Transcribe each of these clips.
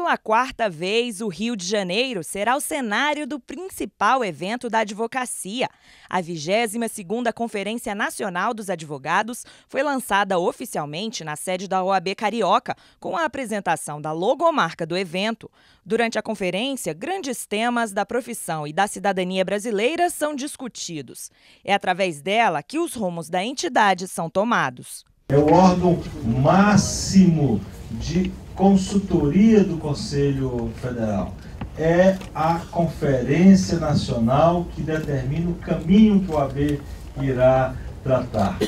Pela quarta vez, o Rio de Janeiro será o cenário do principal evento da advocacia. A 22ª Conferência Nacional dos Advogados foi lançada oficialmente na sede da OAB Carioca, com a apresentação da logomarca do evento. Durante a conferência, grandes temas da profissão e da cidadania brasileira são discutidos. É através dela que os rumos da entidade são tomados. É o órgão máximo de consultoria do Conselho Federal, é a Conferência Nacional que determina o caminho que o AB irá tratar.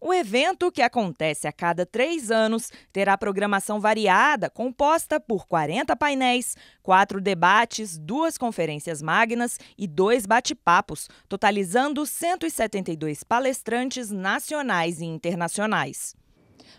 O evento, que acontece a cada três anos, terá programação variada, composta por 40 painéis, quatro debates, duas conferências magnas e dois bate-papos, totalizando 172 palestrantes nacionais e internacionais.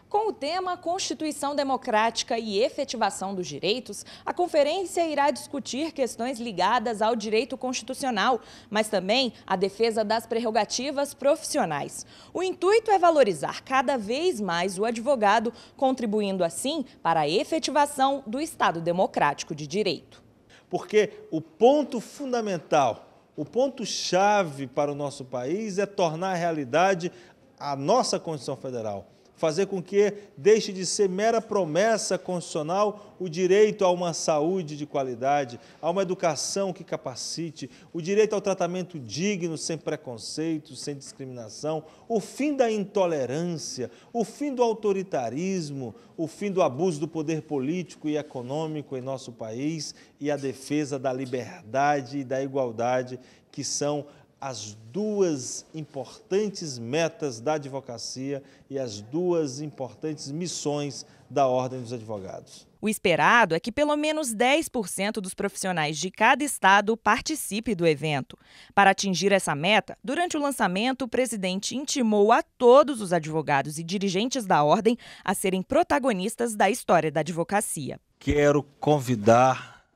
Com o tema Constituição Democrática e Efetivação dos Direitos, a conferência irá discutir questões ligadas ao direito constitucional, mas também à defesa das prerrogativas profissionais. O intuito é valorizar cada vez mais o advogado, contribuindo assim para a efetivação do Estado Democrático de Direito. Porque o ponto fundamental, o ponto-chave para o nosso país é tornar a realidade a nossa Constituição Federal fazer com que deixe de ser mera promessa constitucional o direito a uma saúde de qualidade, a uma educação que capacite, o direito ao tratamento digno, sem preconceito, sem discriminação, o fim da intolerância, o fim do autoritarismo, o fim do abuso do poder político e econômico em nosso país e a defesa da liberdade e da igualdade, que são as duas importantes metas da advocacia e as duas importantes missões da Ordem dos Advogados. O esperado é que pelo menos 10% dos profissionais de cada estado participe do evento. Para atingir essa meta, durante o lançamento, o presidente intimou a todos os advogados e dirigentes da ordem a serem protagonistas da história da advocacia. Quero convidar,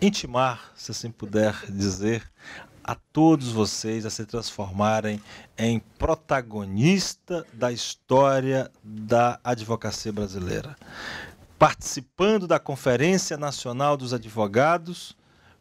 intimar, se assim puder dizer, a todos vocês a se transformarem em protagonista da história da advocacia brasileira, participando da Conferência Nacional dos Advogados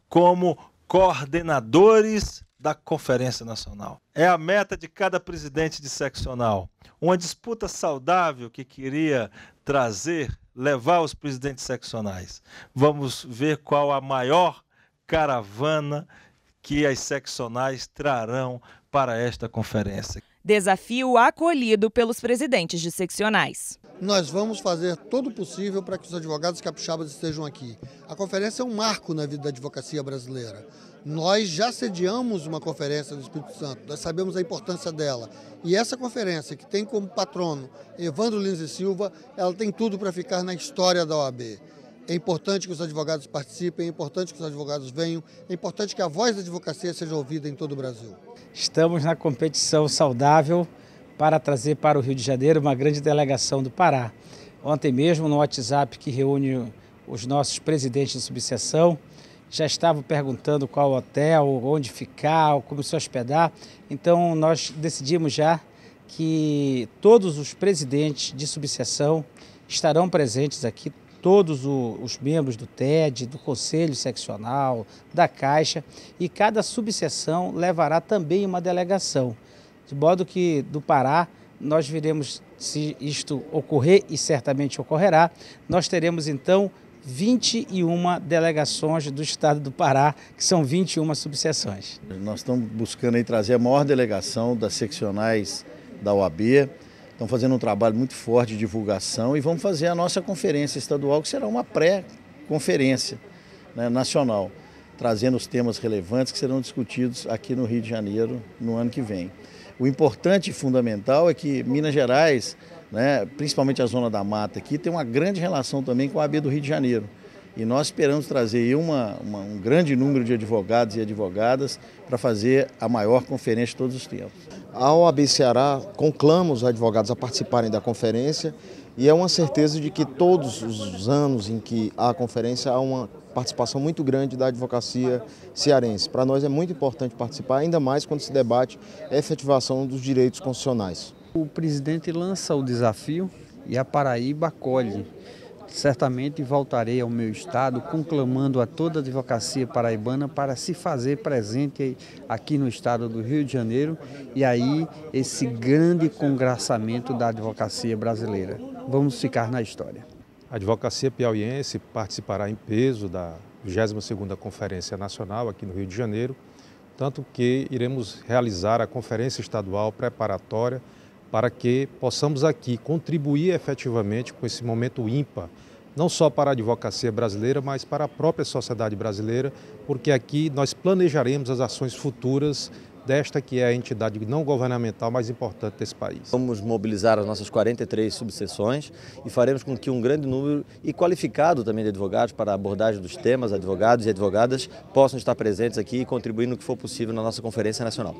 como coordenadores da Conferência Nacional. É a meta de cada presidente de seccional. Uma disputa saudável que queria trazer, levar os presidentes seccionais. Vamos ver qual a maior caravana que as seccionais trarão para esta conferência. Desafio acolhido pelos presidentes de seccionais. Nós vamos fazer todo o possível para que os advogados capixabas estejam aqui. A conferência é um marco na vida da advocacia brasileira. Nós já sediamos uma conferência do Espírito Santo, nós sabemos a importância dela. E essa conferência, que tem como patrono Evandro Lins e Silva, ela tem tudo para ficar na história da OAB. É importante que os advogados participem, é importante que os advogados venham, é importante que a voz da advocacia seja ouvida em todo o Brasil. Estamos na competição saudável para trazer para o Rio de Janeiro uma grande delegação do Pará. Ontem mesmo, no WhatsApp que reúne os nossos presidentes de subseção, já estavam perguntando qual hotel, onde ficar, como se hospedar. Então, nós decidimos já que todos os presidentes de subseção estarão presentes aqui, todos os membros do TED, do Conselho Seccional, da Caixa, e cada subseção levará também uma delegação. De modo que do Pará, nós veremos se isto ocorrer, e certamente ocorrerá, nós teremos então 21 delegações do estado do Pará, que são 21 subseções. Nós estamos buscando aí trazer a maior delegação das seccionais da OAB, Estão fazendo um trabalho muito forte de divulgação e vamos fazer a nossa conferência estadual, que será uma pré-conferência né, nacional, trazendo os temas relevantes que serão discutidos aqui no Rio de Janeiro no ano que vem. O importante e fundamental é que Minas Gerais, né, principalmente a zona da mata aqui, tem uma grande relação também com a AB do Rio de Janeiro. E nós esperamos trazer uma, uma, um grande número de advogados e advogadas para fazer a maior conferência de todos os tempos. A OAB Ceará conclama os advogados a participarem da conferência e é uma certeza de que todos os anos em que há a conferência há uma participação muito grande da advocacia cearense. Para nós é muito importante participar, ainda mais quando se debate a efetivação dos direitos constitucionais. O presidente lança o desafio e a Paraíba acolhe. Certamente voltarei ao meu estado conclamando a toda a advocacia paraibana para se fazer presente aqui no estado do Rio de Janeiro e aí esse grande congraçamento da advocacia brasileira. Vamos ficar na história. A advocacia piauiense participará em peso da 22ª Conferência Nacional aqui no Rio de Janeiro, tanto que iremos realizar a conferência estadual preparatória para que possamos aqui contribuir efetivamente com esse momento ímpar, não só para a advocacia brasileira, mas para a própria sociedade brasileira, porque aqui nós planejaremos as ações futuras desta que é a entidade não governamental mais importante desse país. Vamos mobilizar as nossas 43 subseções e faremos com que um grande número e qualificado também de advogados para a abordagem dos temas, advogados e advogadas possam estar presentes aqui e contribuir no que for possível na nossa conferência nacional.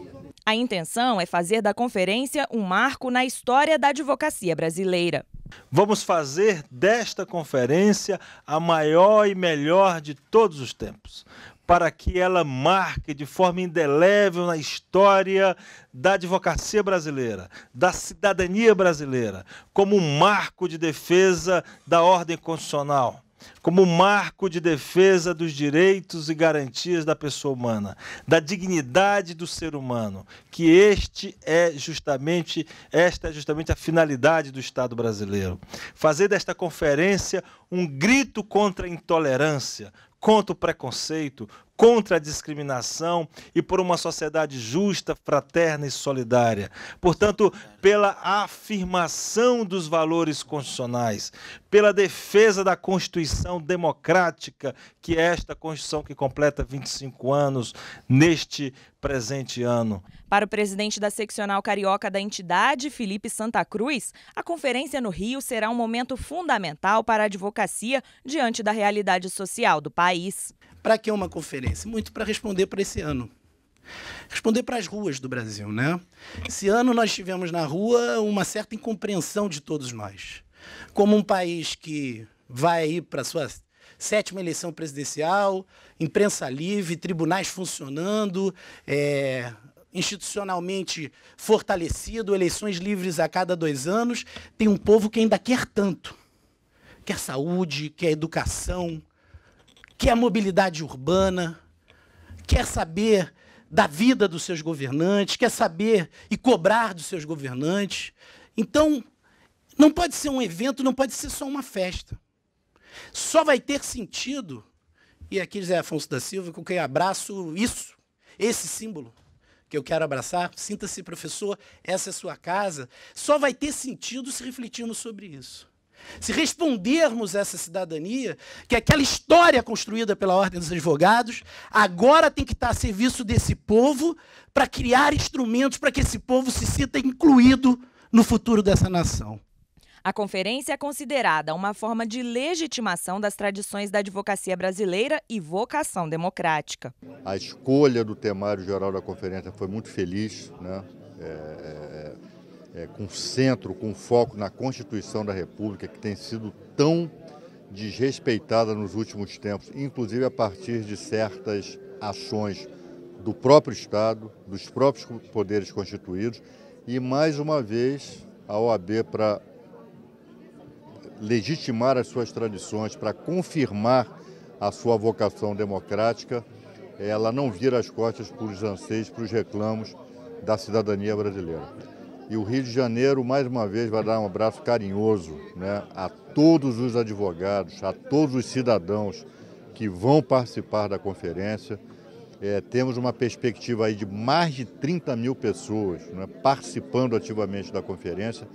A intenção é fazer da conferência um marco na história da advocacia brasileira. Vamos fazer desta conferência a maior e melhor de todos os tempos, para que ela marque de forma indelével na história da advocacia brasileira, da cidadania brasileira, como um marco de defesa da ordem constitucional como marco de defesa dos direitos e garantias da pessoa humana, da dignidade do ser humano, que este é justamente esta é justamente a finalidade do Estado brasileiro. Fazer desta conferência um grito contra a intolerância, contra o preconceito, contra a discriminação e por uma sociedade justa, fraterna e solidária. Portanto, pela afirmação dos valores constitucionais, pela defesa da Constituição democrática, que é esta Constituição que completa 25 anos neste presente ano. Para o presidente da seccional carioca da entidade, Felipe Santa Cruz, a conferência no Rio será um momento fundamental para a advocacia diante da realidade social do país. Para que uma conferência? Muito para responder para esse ano. Responder para as ruas do Brasil, né? Esse ano nós tivemos na rua uma certa incompreensão de todos nós. Como um país que vai para sua sétima eleição presidencial, imprensa livre, tribunais funcionando, é, institucionalmente fortalecido, eleições livres a cada dois anos, tem um povo que ainda quer tanto. Quer saúde, quer educação, quer mobilidade urbana, quer saber da vida dos seus governantes, quer saber e cobrar dos seus governantes. Então, não pode ser um evento, não pode ser só uma festa. Só vai ter sentido, e aqui José Afonso da Silva, com quem abraço isso, esse símbolo que eu quero abraçar, sinta-se professor, essa é sua casa, só vai ter sentido se refletirmos sobre isso se respondermos essa cidadania, que é aquela história construída pela Ordem dos Advogados agora tem que estar a serviço desse povo para criar instrumentos para que esse povo se sinta incluído no futuro dessa nação. A conferência é considerada uma forma de legitimação das tradições da advocacia brasileira e vocação democrática. A escolha do temário geral da conferência foi muito feliz, né? é, é, é é, com centro, com foco na Constituição da República, que tem sido tão desrespeitada nos últimos tempos, inclusive a partir de certas ações do próprio Estado, dos próprios poderes constituídos, e mais uma vez a OAB para legitimar as suas tradições, para confirmar a sua vocação democrática, ela não vira as costas para os anseios, para os reclamos da cidadania brasileira. E o Rio de Janeiro, mais uma vez, vai dar um abraço carinhoso né, a todos os advogados, a todos os cidadãos que vão participar da conferência. É, temos uma perspectiva aí de mais de 30 mil pessoas né, participando ativamente da conferência.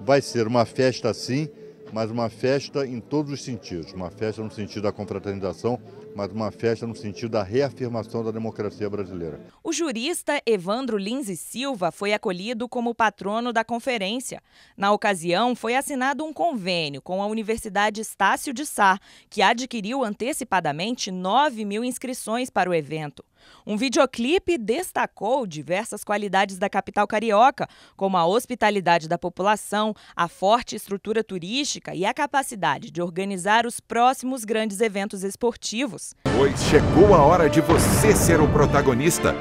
Vai ser uma festa, sim, mas uma festa em todos os sentidos uma festa no sentido da confraternização, mas uma festa no sentido da reafirmação da democracia brasileira. O jurista Evandro Lins e Silva foi acolhido como patrono da conferência. Na ocasião, foi assinado um convênio com a Universidade Estácio de Sá, que adquiriu antecipadamente 9 mil inscrições para o evento. Um videoclipe destacou diversas qualidades da capital carioca, como a hospitalidade da população, a forte estrutura turística e a capacidade de organizar os próximos grandes eventos esportivos. Deus. Pois chegou a hora de você ser o protagonista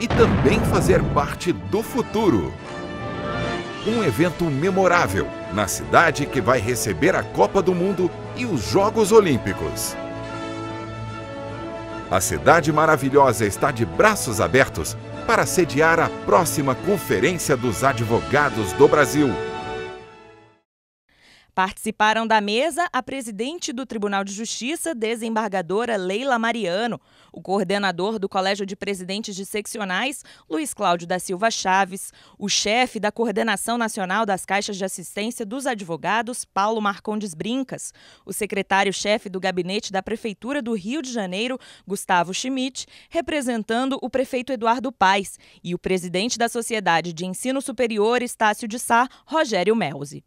e também fazer parte do futuro. Um evento memorável na cidade que vai receber a Copa do Mundo e os Jogos Olímpicos. A Cidade Maravilhosa está de braços abertos para sediar a próxima Conferência dos Advogados do Brasil, Participaram da mesa a presidente do Tribunal de Justiça, desembargadora Leila Mariano, o coordenador do Colégio de Presidentes de Seccionais, Luiz Cláudio da Silva Chaves, o chefe da Coordenação Nacional das Caixas de Assistência dos Advogados, Paulo Marcondes Brincas, o secretário-chefe do Gabinete da Prefeitura do Rio de Janeiro, Gustavo Schmidt, representando o prefeito Eduardo Paes, e o presidente da Sociedade de Ensino Superior, Estácio de Sá, Rogério Melzi.